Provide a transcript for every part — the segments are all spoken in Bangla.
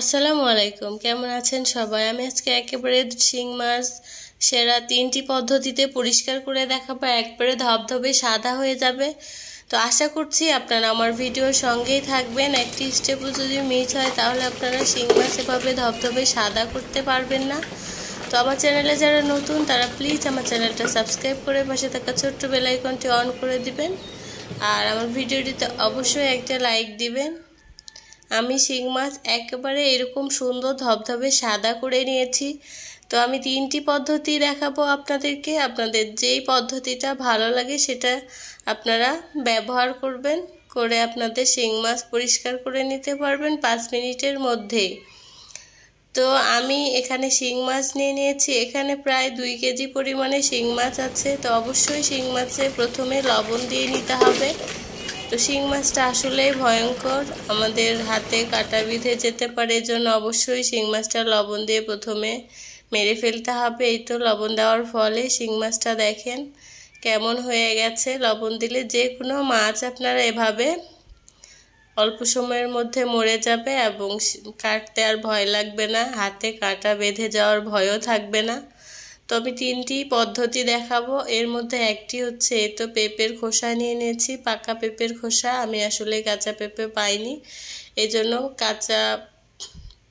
আসসালামু আলাইকুম কেমন আছেন সবাই আমি আজকে একেবারে শিং মাছ সেরা তিনটি পদ্ধতিতে পরিষ্কার করে দেখাবো একবারে ধবধবে সাদা হয়ে যাবে তো আশা করছি আপনারা আমার ভিডিওর সঙ্গেই থাকবেন একটি স্টেপও যদি মিস হয় তাহলে আপনারা শিং মাছ এভাবে ধবধবে সাদা করতে পারবেন না তো আমার চ্যানেলে যারা নতুন তারা প্লিজ আমার চ্যানেলটা সাবস্ক্রাইব করে পাশে থাকা ছোট্ট বেলাইকনটি অন করে দিবেন আর আমার ভিডিওটিতে অবশ্যই একটা লাইক দিবেন আমি শিং মাছ একেবারে এরকম সুন্দর ধবধবে সাদা করে নিয়েছি তো আমি তিনটি পদ্ধতি দেখাবো আপনাদেরকে আপনাদের যেই পদ্ধতিটা ভালো লাগে সেটা আপনারা ব্যবহার করবেন করে আপনাদের শিং মাছ পরিষ্কার করে নিতে পারবেন পাঁচ মিনিটের মধ্যেই তো আমি এখানে শিং মাছ নিয়ে নিয়েছি এখানে প্রায় দুই কেজি পরিমাণে শিং মাছ আছে তো অবশ্যই শিং মাছে প্রথমে লবণ দিয়ে নিতে হবে তো শিং মাছটা আসলেই ভয়ঙ্কর আমাদের হাতে কাটা বিধে যেতে পারে জন্য অবশ্যই শিং মাছটা লবণ দিয়ে প্রথমে মেরে ফেলতে হবে এই তো লবণ দেওয়ার ফলে শিং মাছটা দেখেন কেমন হয়ে গেছে লবণ দিলে যে কোনো মাছ আপনারা এভাবে অল্প সময়ের মধ্যে মরে যাবে এবং কাটতে আর ভয় লাগবে না হাতে কাটা বেঁধে যাওয়ার ভয়ও থাকবে না তো আমি তিনটি পদ্ধতি দেখাবো এর মধ্যে একটি হচ্ছে এ তো পেঁপের খোসা নিয়ে নিয়েছি পাকা পেঁপের খোসা আমি আসলে কাঁচা পেঁপে পাইনি এজন্য কাঁচা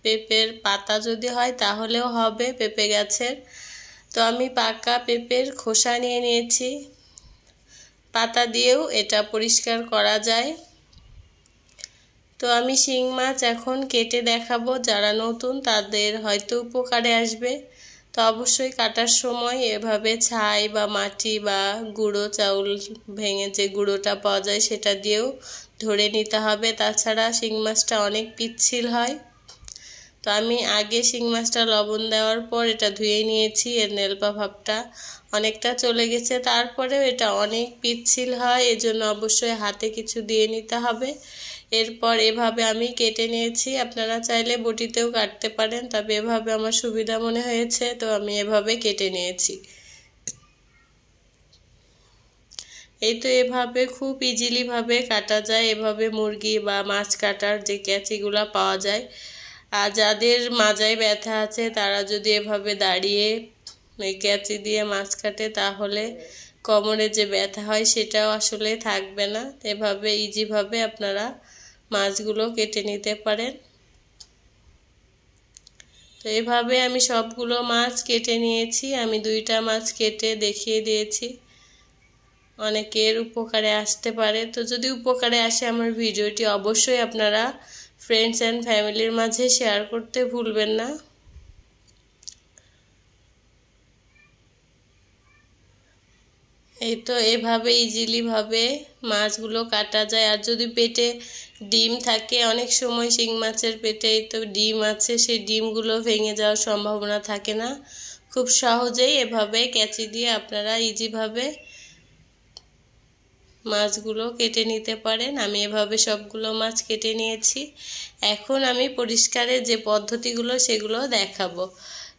পেঁপের পাতা যদি হয় তাহলেও হবে পেঁপে গাছের তো আমি পাকা পেঁপের খোসা নিয়ে নিয়েছি পাতা দিয়েও এটা পরিষ্কার করা যায় তো আমি শিং মাছ এখন কেটে দেখাবো যারা নতুন তাদের হয়তো উপকারে আসবে তো অবশ্যই কাটার সময় এভাবে ছাই বা মাটি বা গুঁড়ো চাউল ভেঙে যে গুঁড়োটা পাওয়া যায় সেটা দিয়েও ধরে নিতে হবে তাছাড়া শিং মাছটা অনেক পিচ্ছিল হয় তো আমি আগে শিং মাছটা লবণ দেওয়ার পর এটা ধুয়ে নিয়েছি এর নেলপা ভাবটা অনেকটা চলে গেছে তারপরেও এটা অনেক পিচ্ছিল হয় এজন্য অবশ্যই হাতে কিছু দিয়ে নিতে হবে এরপর এভাবে আমি কেটে নিয়েছি আপনারা চাইলে বটিতেও কাটতে পারেন তবে এভাবে আমার সুবিধা মনে হয়েছে তো আমি এভাবে কেটে নিয়েছি এই তো এভাবে খুব ইজিলিভাবে কাটা যায় এভাবে মুরগি বা মাছ কাটার যে ক্যাচিগুলো পাওয়া যায় আর যাদের মাজায় ব্যথা আছে তারা যদি এভাবে দাঁড়িয়ে ক্যাচি দিয়ে মাছ কাটে তাহলে কোমরে যে ব্যথা হয় সেটাও আসলে থাকবে না এভাবে ইজিভাবে আপনারা মাছগুলো কেটে নিতে পারেন তো এভাবে আমি সবগুলো মাছ কেটে নিয়েছি আমি দুইটা মাছ কেটে দেখিয়ে দিয়েছি অনেকের উপকারে আসতে পারে তো যদি উপকারে আসে আমার ভিডিওটি অবশ্যই আপনারা ফ্রেন্ডস অ্যান্ড ফ্যামিলির মাঝে শেয়ার করতে ভুলবেন না এই তো এভাবে ইজিলিভাবে মাছগুলো কাটা যায় আর যদি পেটে ডিম থাকে অনেক সময় শিং মাছের পেটে এই তো ডিম আছে সেই ডিমগুলো ভেঙে যাওয়ার সম্ভাবনা থাকে না খুব সহজেই এভাবে ক্যাচি দিয়ে আপনারা ইজিভাবে মাছগুলো কেটে নিতে পারেন আমি এভাবে সবগুলো মাছ কেটে নিয়েছি এখন আমি পরিষ্কারের যে পদ্ধতিগুলো সেগুলো দেখাবো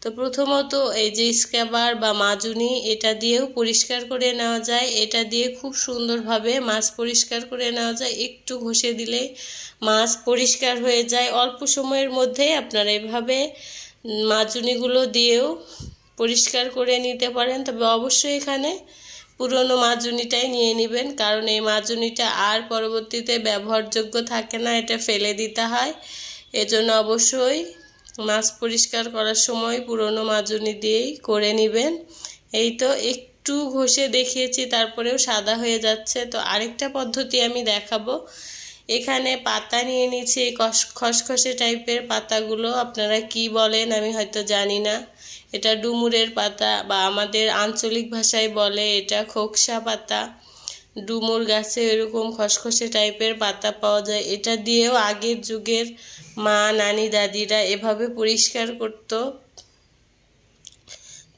তো প্রথমত এই যে স্ক্যাবার বা মাজুনি এটা দিয়েও পরিষ্কার করে নেওয়া যায় এটা দিয়ে খুব সুন্দরভাবে মাছ পরিষ্কার করে নেওয়া যায় একটু ঘষে দিলে মাছ পরিষ্কার হয়ে যায় অল্প সময়ের মধ্যে আপনারা এভাবে মাজুনিগুলো দিয়েও পরিষ্কার করে নিতে পারেন তবে অবশ্যই এখানে পুরনো মাজুনিটাই নিয়ে নেবেন কারণ এই মাজুনিটা আর পরবর্তীতে ব্যবহারযোগ্য থাকে না এটা ফেলে দিতে হয় এজন্য অবশ্যই মাছ পরিষ্কার করার সময় পুরনো মাজুনি দিয়েই করে নেবেন এই তো একটু ঘষে দেখিয়েছি তারপরেও সাদা হয়ে যাচ্ছে তো আরেকটা পদ্ধতি আমি দেখাবো এখানে পাতা নিয়ে নিয়েছি এই খসখসে টাইপের পাতাগুলো আপনারা কি বলেন আমি হয়তো জানি না এটা ডুমুরের পাতা বা আমাদের আঞ্চলিক ভাষায় বলে এটা খোকসা পাতা ডুমুর গাছে এরকম খসখসে টাইপের পাতা পাওয়া যায় এটা দিয়েও আগের যুগের মা নানি দাদিরা এভাবে পরিষ্কার করতো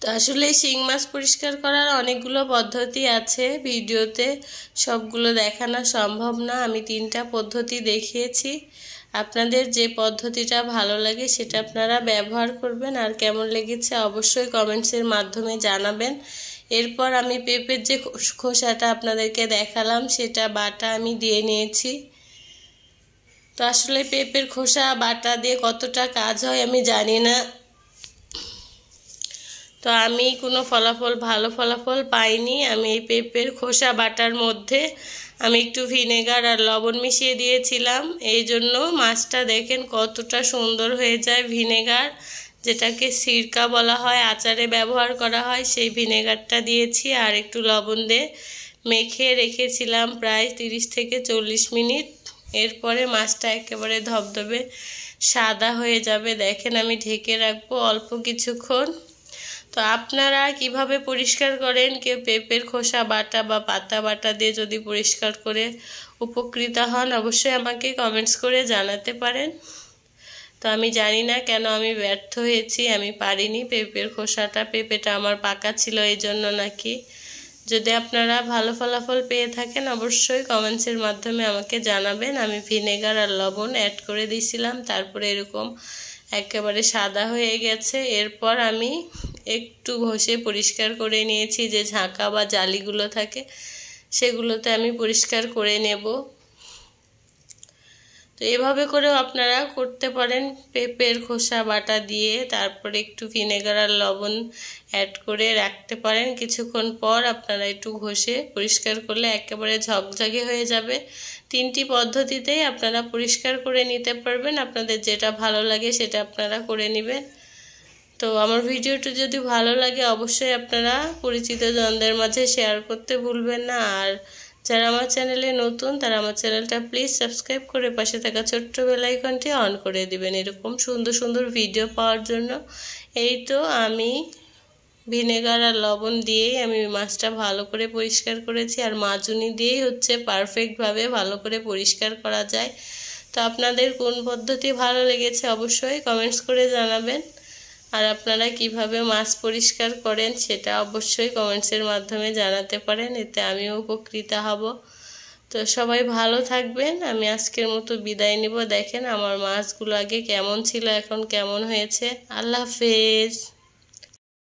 তো আসলে শিং মাছ পরিষ্কার করার অনেকগুলো পদ্ধতি আছে ভিডিওতে সবগুলো দেখানো সম্ভব না আমি তিনটা পদ্ধতি দেখিয়েছি আপনাদের যে পদ্ধতিটা ভালো লাগে সেটা আপনারা ব্যবহার করবেন আর কেমন লেগেছে অবশ্যই কমেন্টসের মাধ্যমে জানাবেন এরপর আমি পেঁপের যে খোসাটা আপনাদেরকে দেখালাম সেটা বাটা আমি দিয়ে নিয়েছি তো আসলে পেঁপের খোসা বাটা দিয়ে কতটা কাজ হয় আমি জানি না তো আমি কোনো ফলাফল ভালো ফলাফল পাইনি আমি এই পেঁপের খোসা বাটার মধ্যে আমি একটু ভিনেগার আর লবণ মিশিয়ে দিয়েছিলাম এই জন্য মাছটা দেখেন কতটা সুন্দর হয়ে যায় ভিনেগার যেটাকে সিরকা বলা হয় আচারে ব্যবহার করা হয় সেই ভিনেগারটা দিয়েছি আর একটু লবণ দিয়ে মেখে রেখেছিলাম প্রায় তিরিশ থেকে চল্লিশ মিনিট এরপরে মাছটা একেবারে ধবধবে সাদা হয়ে যাবে দেখেন আমি ঢেকে রাখবো অল্প কিছুক্ষণ তো আপনারা কিভাবে পরিষ্কার করেন কেউ পেঁপের খোসা বাটা বা পাতা বাটা দিয়ে যদি পরিষ্কার করে উপকৃত হন অবশ্যই আমাকে কমেন্টস করে জানাতে পারেন তো আমি জানি না কেন আমি ব্যর্থ হয়েছি আমি পারিনি পেঁপের খোসাটা পেঁপেটা আমার পাকা ছিল এই জন্য নাকি যদি আপনারা ভালো ফলাফল পেয়ে থাকেন অবশ্যই কমেন্টসের মাধ্যমে আমাকে জানাবেন আমি ভিনেগার আর লবণ অ্যাড করে দিয়েছিলাম তারপরে এরকম একেবারে সাদা হয়ে গেছে এরপর আমি একটু ঘষে পরিষ্কার করে নিয়েছি যে ঝাঁকা বা জালিগুলো থাকে সেগুলোতে আমি পরিষ্কার করে নেব তো এভাবে করেও আপনারা করতে পারেন পেঁপের খোসা বাটা দিয়ে তারপরে একটু ভিনেগার আর লবণ অ্যাড করে রাখতে পারেন কিছুক্ষণ পর আপনারা একটু ঘষে পরিষ্কার করলে একেবারে ঝকঝকে হয়ে যাবে তিনটি পদ্ধতিতেই আপনারা পরিষ্কার করে নিতে পারবেন আপনাদের যেটা ভালো লাগে সেটা আপনারা করে নেবেন তো আমার ভিডিওটি যদি ভালো লাগে অবশ্যই আপনারা পরিচিত জনদের মাঝে শেয়ার করতে ভুলবেন না আর যারা আমার চ্যানেলে নতুন তারা আমার চ্যানেলটা প্লিজ সাবস্ক্রাইব করে পাশে থাকা ছোট্ট বেলাইকনটি অন করে দিবেন এরকম সুন্দর সুন্দর ভিডিও পাওয়ার জন্য এই তো আমি ভিনেগার আর লবণ দিয়েই আমি মাছটা ভালো করে পরিষ্কার করেছি আর মাজুনি দিয়েই হচ্ছে পারফেক্টভাবে ভালো করে পরিষ্কার করা যায় তো আপনাদের কোন পদ্ধতি ভালো লেগেছে অবশ্যই কমেন্টস করে জানাবেন আর আপনারা কিভাবে মাছ পরিষ্কার করেন সেটা অবশ্যই কমেন্টসের মাধ্যমে জানাতে পারেন এতে আমিও উপকৃত হব তো সবাই ভালো থাকবেন আমি আজকের মতো বিদায় নিব দেখেন আমার মাছগুলো আগে কেমন ছিল এখন কেমন হয়েছে আল্লাহ হাফেজ